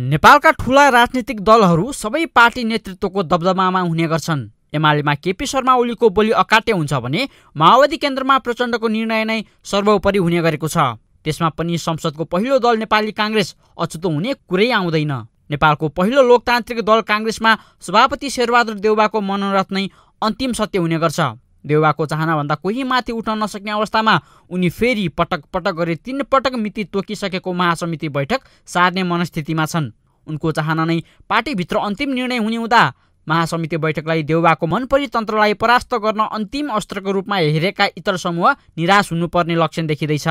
नेपालका ठूला राजनीतिक दलहरू सबै पार्टी नेतृत्वको दबदबामा हुने गर्छन् एमालेमा केपी शर्मा ओलीको बोली अकाट्य हुन्छ भने माओवादी केन्द्रमा प्रचण्डको निर्णय नै सर्वोपरि हुने गरेको छ त्यसमा पनि संसदको पहिलो दल नेपाली काङ्ग्रेस अछुतो हुने कुरै आउँदैन नेपालको पहिलो लोकतान्त्रिक दल काङ्ग्रेसमा सभापति शेरबहादुर देउबाको मनोरथ नै अन्तिम सत्य हुने गर्छ देउवाको चाहनाभन्दा कोही माथि उठ्न नसक्ने अवस्थामा उनी फेरि पटक पटक गरी तिन पटक मिति तोकिसकेको महासमिति बैठक सार्ने मनस्थितिमा छन् उनको चाहना नै पार्टीभित्र अन्तिम निर्णय हुने हुँदा महासमिति बैठकलाई देउवाको मनपरी तन्त्रलाई परास्त गर्न अन्तिम अस्त्रको रूपमा हेरेका इतर समूह निराश हुनुपर्ने लक्षण देखिँदैछ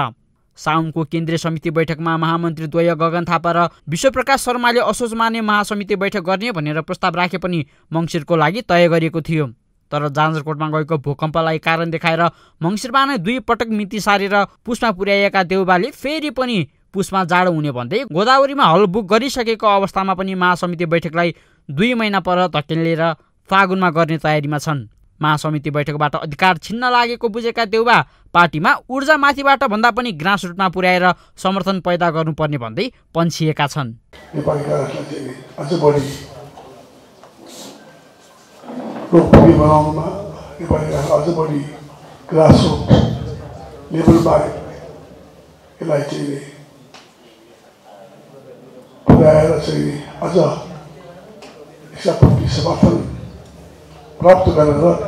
साउनको केन्द्रीय समिति बैठकमा द्वय गगन थापा र विश्वप्रकाश शर्माले असोज माने महासमिति बैठक गर्ने भनेर प्रस्ताव राखे पनि मङ्सिरको लागि तय गरिएको थियो तर जाजरकोटमा गएको भूकम्पलाई कारण देखाएर मङ्सिरमा नै दुई पटक मिति सारेर पुसमा पुर्याइएका देउबाले फेरि पनि पुसमा जाडो हुने भन्दै गोदावरीमा हल बुक गरिसकेको अवस्थामा पनि महासमिति बैठकलाई दुई महिना पर धकेलिएर फागुनमा गर्ने तयारीमा छन् महासमिति बैठकबाट अधिकार छिन्न लागेको बुझेका देउबा पार्टीमा ऊर्जामाथिबाट भन्दा पनि ग्रास रुटमा पुर्याएर समर्थन पैदा गर्नुपर्ने भन्दै पन्छिएका छन् लोकप्रिय बनाउनुमा यसलाई अझ बढी ग्रासरुट लेभलमा यसलाई चाहिँ पुऱ्याएर चाहिँ अझ यसलाई समर्थन प्राप्त गरेर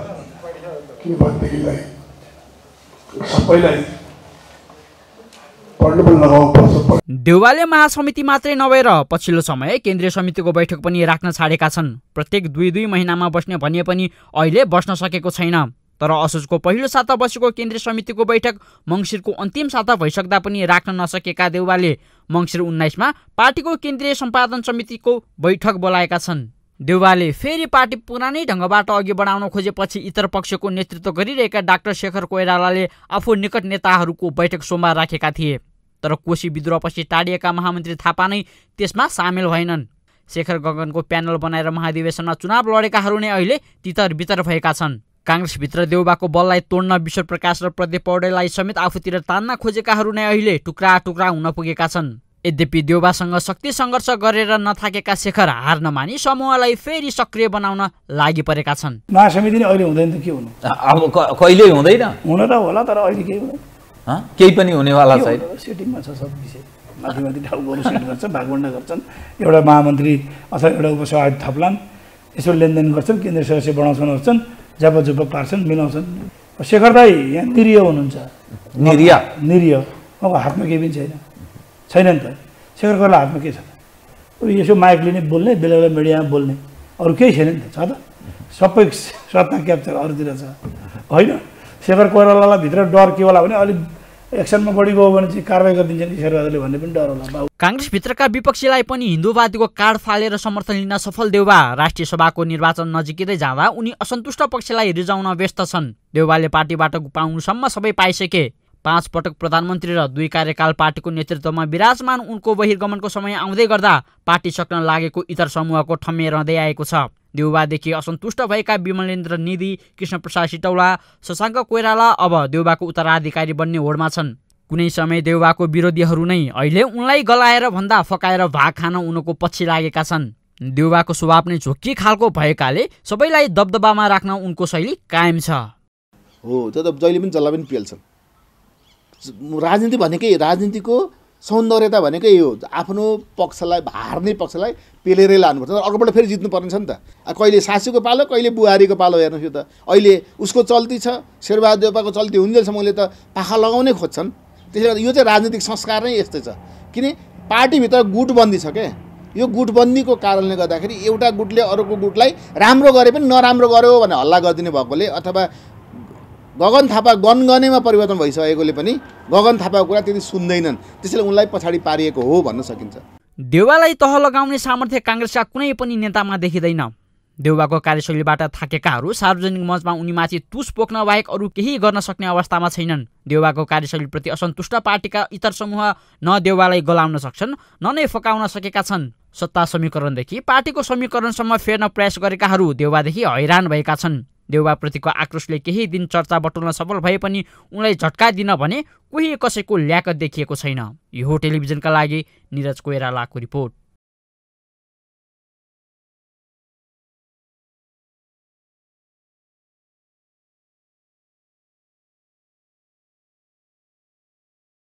किनभनेदेखिलाई सबैलाई देवालय महासमिति मात्रै नभएर पछिल्लो समय केन्द्रीय समितिको बैठक पनि राख्न छाडेका छन् प्रत्येक दुई दुई महिनामा बस्ने भनिए पनि अहिले बस्न सकेको छैन तर असोजको पहिलो साता बसेको केन्द्रीय समितिको बैठक मङ्सिरको अन्तिम साता भइसक्दा पनि राख्न नसकेका देउवाले मङ्सिर उन्नाइसमा पार्टीको केन्द्रीय सम्पादन समितिको बैठक बोलाएका छन् देउवाले फेरि पार्टी पुरानै ढङ्गबाट अघि बढाउन खोजेपछि इतर पक्षको नेतृत्व गरिरहेका डाक्टर शेखर कोइरालाले आफू निकट नेताहरूको बैठक सोमबार राखेका थिए तर कोशी विद्रोहपछि टाढिएका महामन्त्री थापा नै त्यसमा सामेल भएनन् शेखर गगनको प्यानल बनाएर महाधिवेशनमा चुनाव लडेकाहरू नै अहिले तितर बितर भएका छन् काङ्ग्रेसभित्र देउबाको बललाई तोड्न विश्वप्रकाश र प्रदीप पौडेललाई समेत आफूतिर तान्न खोजेकाहरू नै अहिले टुक्रा टुक्रा हुन पुगेका छन् यद्यपि देउबासँग शक्ति सङ्घर्ष गरेर नथाकेका शेखर हार नमानी समूहलाई फेरि सक्रिय बनाउन लागि परेका छन् महासमिति नै अहिले हुँदैन त के हुनु अब कहिल्यै हुँदैन हुन त होला तर अहिले के केही पनि हुनेवाला छैन सेटिङमा छ सब विषय माथि माथि ठाउँहरू सेट गर्छ भागवण्डा गर्छन् एउटा महामन्त्री अथवा एउटा उपसभा थप्लान् यसो लेनदेन गर्छन् केन्द्रीय सदस्य बढाउँछन् गर्छन् जब झुप पार्छन् मिलाउँछन् शेखर दाई यहाँ निरीय हुनुहुन्छ निरीय निरीय उहाँको हातमा केही पनि छैन छैन नि त शेखर कोलाई हातमा के छ यसो माइक लिने बोल्ने बेला बेला मिडियामा बोल्ने अरू केही छैन नि त छ त सबै सत्ता क्याप्चर अरूतिर छ होइन शेखर कोइरालालाई भित्र डर के होला भने अलिक एक्सनमा बढी गयो भने चाहिँ कारवाही गरिदिन्छ नि भन्ने पनि डर होला काङ्ग्रेसभित्रका विपक्षीलाई पनि हिन्दूवादीको कार्ड फालेर समर्थन लिन सफल देउवा राष्ट्रिय सभाको निर्वाचन नजिकै जाँदा उनी असन्तुष्ट पक्षलाई रिजाउन व्यस्त छन् देउबाले पार्टीबाट पाउनुसम्म सबै पाइसके पाँच पटक प्रधानमन्त्री र दुई कार्यकाल पार्टीको नेतृत्वमा विराजमान उनको बहिर्गमनको समय आउँदै गर्दा पार्टी सक्न लागेको इतर समूहको ठम्मे रहँदै आएको छ देउबादेखि असन्तुष्ट भएका विमलेन्द्र निधि कृष्णप्रसाद सिटौला शशाङ्क कोइराला अब देउबाको उत्तराधिकारी बन्ने होडमा छन् कुनै समय देउबाको विरोधीहरू नै अहिले उनलाई गलाएर भन्दा फकाएर भाग खान उनको पछि लागेका छन् देउबाको स्वभाव नै झोक्की खालको भएकाले सबैलाई दबदबामा राख्न उनको शैली कायम छ हो त जहिले पनि जसलाई पनि पेल्छन् राजनीति भनेकै राजनीतिको सौन्दर्यता भनेकै यो आफ्नो पक्षलाई भार्ने पक्षलाई पेलेरै लानुपर्छ अर्कोपल्ट फेरि जित्नुपर्ने छ नि त कहिले सासूको पालो कहिले बुहारीको पालो हेर्नुहोस् यो त अहिले उसको चल्ती छ शेरबहादुर देवपाको चल्ती हुन्जेलसम्म उसले त पाखा लगाउनै खोज्छन् त्यसले गर्दा यो चाहिँ राजनीतिक संस्कार नै यस्तै छ किन पार्टीभित्र गुटबन्दी छ क्या यो गुटबन्दीको कारणले गर्दाखेरि एउटा गुटले अर्को गुटलाई राम्रो गरे पनि नराम्रो गर्यो भने हल्ला गरिदिने भएकोले अथवा गगन थापा गनगनेमा परिवर्तन भइसकेकोले पनि गगन थापाको कुरा त्यति सुन्दैनन् त्यसैले उनलाई पछाडि पारिएको हो भन्न सकिन्छ देउवालाई तह लगाउने सामर्थ्य काङ्ग्रेसका कुनै पनि नेतामा देखिँदैन देउवाको कार्यशैलीबाट थाकेकाहरू सार्वजनिक मञ्चमा उनीमाथि तुस पोख्न बाहेक अरू केही गर्न सक्ने अवस्थामा छैनन् देउवाको कार्यशैलीप्रति असन्तुष्ट पार्टीका इतर समूह न देउवालाई गलाउन सक्छन् न नै फकाउन सकेका छन् सत्ता समीकरणदेखि पार्टीको समीकरणसम्म फेर्न प्रयास गरेकाहरू देउवादेखि हैरान भएका छन् देउबाप्रतिको आक्रोशले केही दिन चर्चा बटुल्न सफल भए पनि उनलाई झट्का दिन भने कोही कसैको ल्याक देखिएको छैन यो टेलिभिजनका लागि निरज कोइरालाको रिपोर्ट